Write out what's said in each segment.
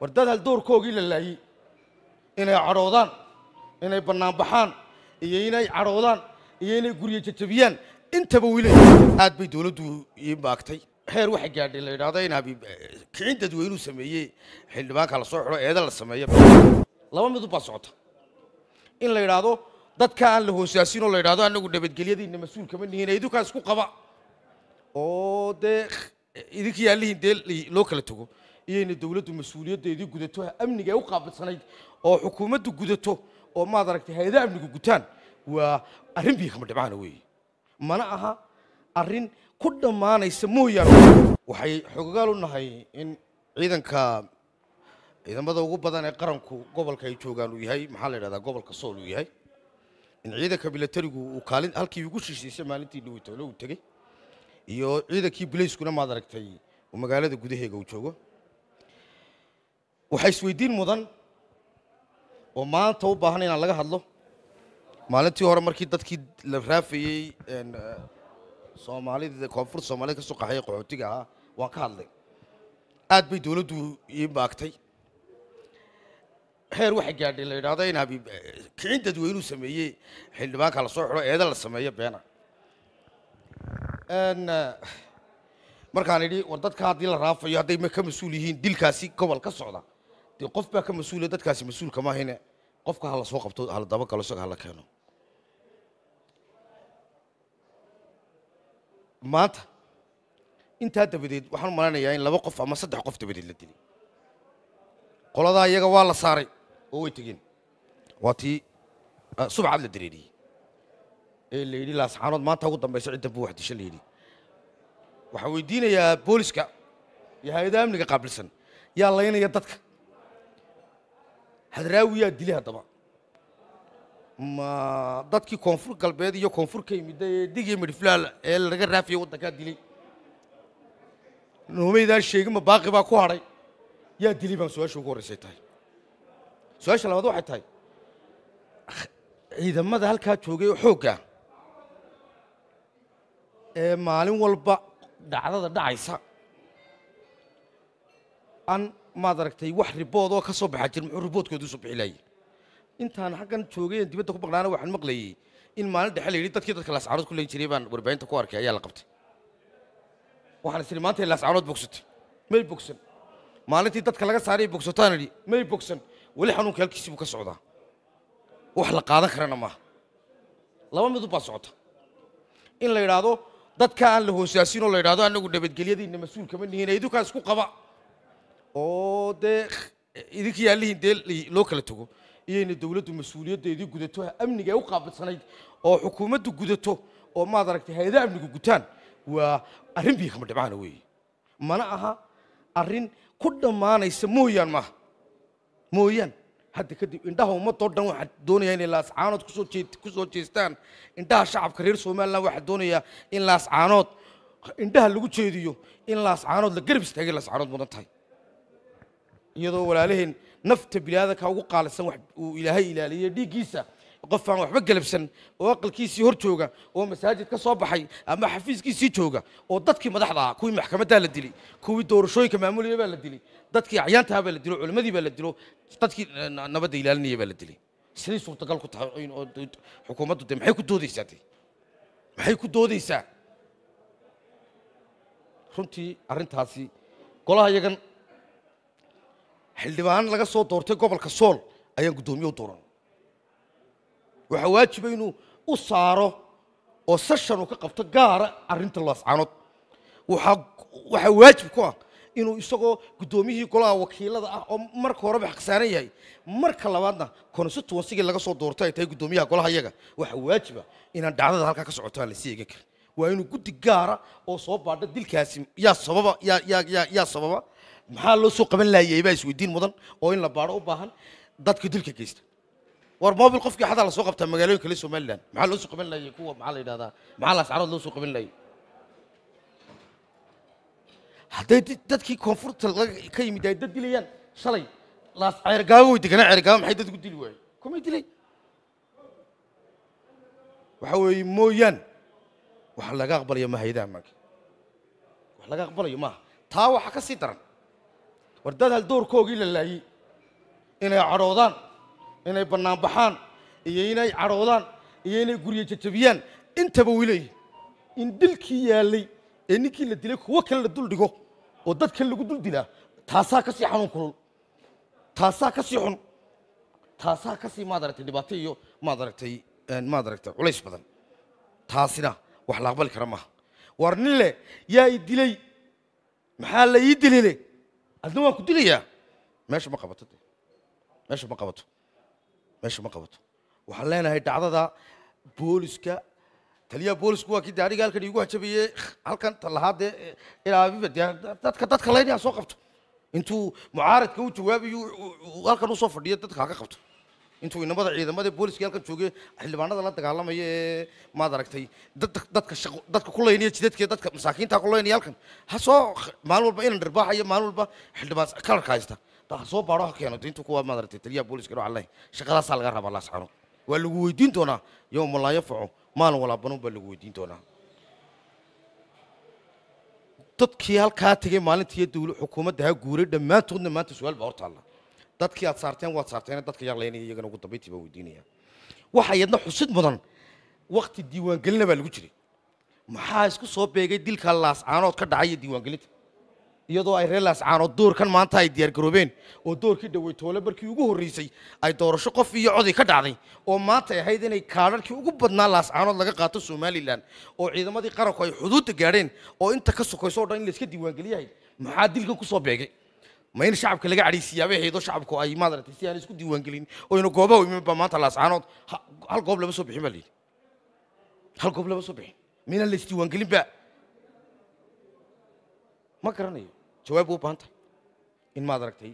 war dad haldoorkoogii la laayey inay cadhoodaan inay bannaan baxaan iyo inay cadhoodaan iyo inay guryo jajabiyaan intaba wile aad bay dowladdu ii maagtay xeer waxay gaadhay la yidhaahdo in eh, kicin dadweynuhu sameeyey xildhibaanka la soo xidho eeda la sameeya laba midub baa socota in la yidhaahdo dadka aan la hoosaasin oo la yidhahdo annagu nabadgelyadiina mas-uul kama nihin idinkaa isku qaba oo dee eh, idinka yaalihin dee loo kala tago iyayna dowladdu mas-uuliyaddeedii gudato amniga ee u qaabilsanayd oo xukuumaddu gudato oo maad aragtay hay-adaha amnigu gutaan waa arrin biikama dhibcaana weeye mana aha arrin ku dhammaanaysa mooyaane waxay xoggaal u nahay in ciidanka ciidamada ugu badan ee qaranku gobolka ay joogaan uu yahay maxaa la yidhahdaa gobolka sool uu yahay in ciidanka milatarigu uu kaalin halkii ugu shishiisay maalintii dhowitolo uu tegey iyo ciidankii bulayskuna maad aragtay magaalada gudaheega uu joogo waxaa isweydiin mudan oo maanta u baahan inaan laga hadlo maalintii hore markii dadkii la raafayey eh, soomaalida koonfurta soomaalida ka soo qaxaya qaxootiga ahaa waan ka hadlay aad bay dowladdu ii maagtay heer waxay gaadhay la yidhaahdo in habi kicin dadweynuu sameeyey xildhibaanka la soo xidho eeda la sameeyo beena eh, markaan idhi war dadka haddii la raafayo hadday ka mas-uul yihiin dilkaasi gobol ka socda dee qof baa ka mas-uula dadkaasi mas-uulka maahine qofka hala soo qabto hala dabagalo isaga hala keeno maanta intaa dabadeed waxaan malaynayaa in laba qof ama saddex qof dabadeed la dilay qoladaa iyaga waa la saaray oo way tegeen waa tii ah, subcaad la dareeriyey ee la yidhi laascaanood maanta ugu dambaysa ciddan buu wax disha la yidhi waxaan weydiinayaa booliska iyo hay ada amniga qaabilsan yaa laynaya dadka hadraawiyaa dilay haddaba ma dadkii koonfur galbeed iyo koonfur ka yimidda ee digiyo midhiflaal ee laga raafiyay waddankaa dilay noomeydaa sheegi ma baaqi baa ku hadhay yaa dilay baan su-aasha ugu horraysay tahay su-aasha labaad waxay tahay ciidamada halkaa joogay oo xoogga ee maalin walba dhacdada dhacaysa aan maad aragtay wax ribood oo ka soo baxa jir muxuu riboodkoodu usoo bixi laayay intaan xaggan joogay en dibadda ku maqnaana waxaan maqlayay in maalin dhexe la yidhi dadkii dadka laascaanood ku leyn jiray baan warbaahinta ku arkay ayaa la qabtay waxaan isiri maanta laascaanood bogsatay may bogsan maalintii dadka laga saaray bogsataan idhi may bogsan weli xanuunka halkiisii buu ka socdaa wax la qaadan karana maaha laba midub baa socota in la yidhaahdo dadka aan la hoosaasin oo la yidhahdo annagu nabadgelyadiinna mas-uul kama nihin idukaa isku qaba oo dee idinka aan dee loo kala tago iyayna dowladdu mas-uuliyaddeedii gudato amniga ay u qaabilsanayd oo xukuumaddu gudato oo maad aragtay hay-ada amnigu gutaan waa arrin bii kama dhibcaana weeye mana aha arrin ku dhammaanaysa mooyaan maaha mooyaan hadda kadib indhaha ummaddoo dhan waxaa doonayaa inay laascaanood kusoo ku soo jeestaan indhaha shacabka reer somalilan waxaa doonayaa in laascaanood indhaha lagu jeediyo in laascaanood la garab istaagay laascaanood mudan tahay iyadoo walaalaheen nafta biniaadanka ugu qaalisan uu ilaahay ilaaliyo dhiiggiisa qof aan waxba galabsan oo aqalkiisii hor jooga oo masaajid ka soo baxay ama xafiiskiisii jooga oo dadkii madaxda ah kuwii maxkamaddaa la dilay kuwii doorashooyinka maamulaya baa la dilay dadkii acyaantaha baa la dilo culimmadii baa la dilo dadkii eh, nabadda ilaalinaya baa la dilay siday suurtagal ku tahay xukuumaddu de maxay ku doodaysaa de maxay ku doodaysaa runtii arrintaasi golaha iyagan xildhibaan laga soo doortay gobolka sool ayaan guddoomiye u dooran waxaa waajiba inuu u saaro oo seshan uu ka qabto gaara arrinta looscanood waxaa waajib ku ah inuu isagoo guddoomiyihii golaha wakiilada ah oo marka horeba xaqsaaran yahay marka labaadna konstituensigii laga soo doortay ay tahay guddoomiyaha golaha yaga waxaa waajiba ah inaan dhacdada halkaa ka socoto aan lasii egan karin waa inuu guddi gaara oo soo baadho dilkaasi yaa sababa yaa yaa yaa yaa sababa maxaa loo soo qaban laayay baa isweydiin mudan oo in la baadho u baahan dadka dilka geysta war mobil qofkii xataa lasoo qabtaa magaalooyin kale somalilan maxaa loo soo qaban laayay kuwa maxaa la yidhahdaa maxaa laascarood loo soo qaban laayay hadday dadkii koonfurta ka yimid ay dad dilayaan shalay laas ceergaago way deganaa ceergaago maxay dadku dili waayeen kumay dilay waxa weeye mooyaan wax laga aqbalayo ma hay-adaha maanka wax laga aqbalayo maaha taa waxa ka sii daran war hal haldoorkoogii la laayey inay cadhoodaan inay bannaan baxaan iyo inay cadhoodaan iyo inay guryo jajabiyaan intaba way leeyihin in dilkii yaallay ee ninkii la dilay kuwo kale la dul dhigo oo dadka lagu dul dilaa taasaa kasii sii xanuun kulul taasaa ka sii xun taasaa kasii sii maad aragtay dhibaato iyo maad aragtay eh, maad aragtay culays badan taasina wax la aqbali kara maaha war nin le yaa i dilay maxaa la ii dilile adna waan ku dilayaa meesha ma qabato meesha ma qabato meesha ma qabato waxaan leenahay dhacdada booliska taliyaa boolisku waa kii de halkan igu hajabaye halkan tan lahaa dee ilaabiba dadka dadka layn soo qabto intuu mucaaradka u jawaabayo halkan usoo fadhiya dadka haka qabto intuu inamada ciidamada booliska halkan joogay xildhibaanada la dagaalamaya ee maad aragtay dadka dadka ku laynaya jidadka dadka masaakiinta ku laynaya halkan ha maalin walba inan dhirbaaxayo maalin walba xildhibaan kalarka haysta ha soo ha keeno intuu kuwa maad aragtay taliyaha booliska inuu caleh shaqadaasaa laga rabaa laas cano waa lagu weydiin doonaa yowma laa maalin walaa baa lagu weydiin doonaa dadkii halkaa tegay maalintii iyo xukuumadda ha guuray dhammaantoodna maanta su-aal baa hortaalla dadkii aad saarteen waad saarteen dadka yaqlaynaya iyagana ugu dambaytii baa weydiinaya waxa yadna xusid mudan wakti diiwaangelina baa lagu jiray maxaa isku soo beegay dilka laascaanood ka dhacay iyo diiwaangelinta iyadoo ay reer laascaanood doorkan maanta ay diyaargaroobeen oo doorkii dhaweytoole markii ugu horreysay ay doorasho qof iyo coday ka dhacday oo maantay ahayd inay kaadharkii ugu badnaa laascaanood laga qaato somalilan oo ciidamadii qaranku ay xuduudda gaadheen oo inta ka sokayso o dhan in layska diiwaangeliyahay maxaa dilkan ku soo beegay ma in shacabka laga cadhaysiiyaa wixeedo shacabku ay maadarata si aan isku diiwaangelin oyna goobaha imaba maanta laascaanood hal goob lama soo bixin baa layidhi hal goob lama soo bixin ma inaan la isdiiwaangelin ba ma garanayo jawaab waa u in maad aragtay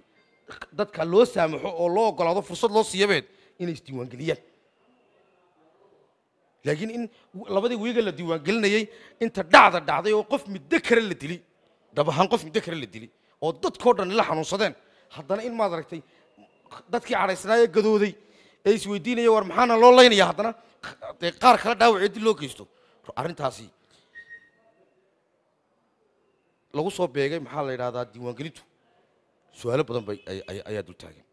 dadka loo saamaxo oo loo ogolaado fursad loo siiyabeed inay isdiiwaangeliyaan laakiin in labadii wiiga la diiwaangelinayey inta dhacda dhacday oo qof middo kare la dili dab ahaan qof middo kare la dili oo dadkoo dhan la xanuunsadeen haddana in maad aragtay dadkii cadhaysnaayee gadooday ee isweydiinaya war maxaana loo laynaya haddana dee qaar kale dhaawacee dib loo geysto arrintaasi lagu soo beegay maxaa la yidhahdaa diiwaangelintu su-aalo badan bay ayaa dul taagan